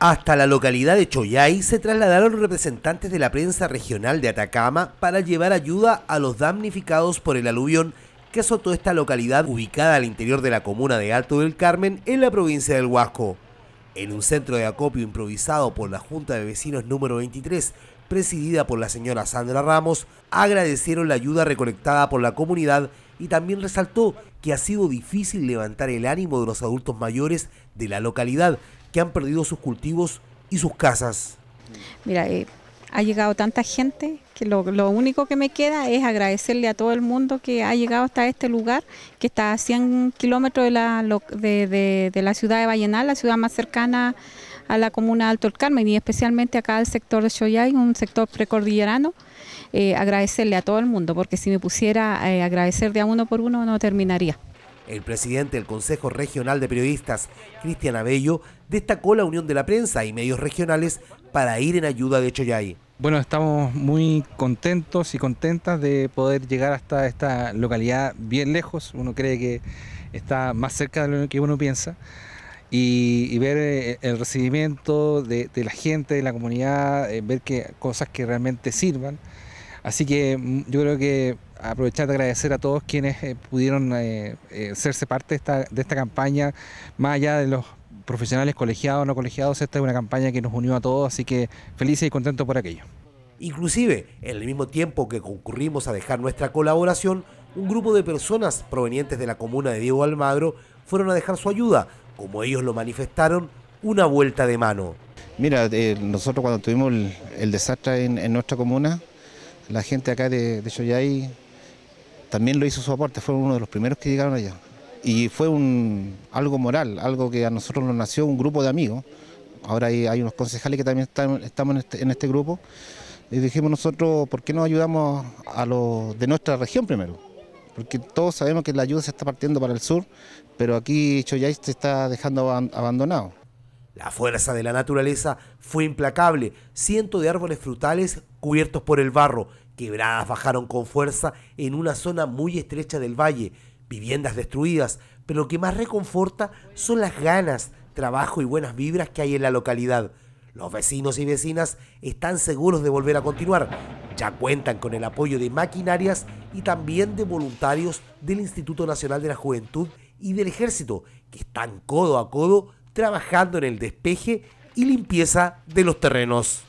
Hasta la localidad de Choyay se trasladaron representantes de la prensa regional de Atacama para llevar ayuda a los damnificados por el aluvión que azotó esta localidad ubicada al interior de la comuna de Alto del Carmen en la provincia del Huasco. En un centro de acopio improvisado por la Junta de Vecinos número 23, presidida por la señora Sandra Ramos, agradecieron la ayuda recolectada por la comunidad y también resaltó que ha sido difícil levantar el ánimo de los adultos mayores de la localidad, que han perdido sus cultivos y sus casas. Mira, eh, ha llegado tanta gente que lo, único que me queda es agradecerle a todo el mundo que ha llegado hasta este lugar, que está a 100 kilómetros de la, ciudad de Vallenal, la ciudad más cercana a la comuna Alto el Carmen y especialmente acá al sector de Choyay, un sector precordillerano, eh, agradecerle a todo el mundo, porque si me pusiera a eh, agradecer de a uno por uno no terminaría. El presidente del Consejo Regional de Periodistas, Cristian Abello, destacó la unión de la prensa y medios regionales para ir en ayuda de Choyay. Bueno, estamos muy contentos y contentas de poder llegar hasta esta localidad bien lejos. Uno cree que está más cerca de lo que uno piensa. Y, ver eh, el recibimiento de, de, la gente, de la comunidad, eh, ver que cosas que realmente sirvan. Así que mm, yo creo que aprovechar de agradecer a todos quienes eh, pudieron eh, eh, hacerse parte de esta, campaña, más allá de los profesionales colegiados, o no colegiados, esta es una campaña que nos unió a todos, así que felices y contentos por aquello. Inclusive, en el mismo tiempo que concurrimos a dejar nuestra colaboración, un grupo de personas provenientes de la comuna de Diego Almagro fueron a dejar su ayuda, como ellos lo manifestaron, una vuelta de mano. Mira, nosotros cuando tuvimos el, desastre en, nuestra comuna, la gente acá de, de Choyay también lo hizo su aporte, fue uno de los primeros que llegaron allá. Y fue algo moral, algo que a nosotros nos nació un grupo de amigos. Ahora hay, unos concejales que también están, estamos en este, en este grupo. Y dijimos nosotros, ¿por qué no ayudamos a los de nuestra región primero? Porque todos sabemos que la ayuda se está partiendo para el sur, pero aquí Choyay se está dejando abandonado. La fuerza de la naturaleza fue implacable. Cientos de árboles frutales cubiertos por el barro Quebradas bajaron con fuerza en una zona muy estrecha del valle, viviendas destruidas, pero lo que más reconforta son las ganas, trabajo y buenas vibras que hay en la localidad. Los vecinos y vecinas están seguros de volver a continuar. Ya cuentan con el apoyo de maquinarias y también de voluntarios del Instituto Nacional de la Juventud y del Ejército, que están codo a codo trabajando en el despeje y limpieza de los terrenos.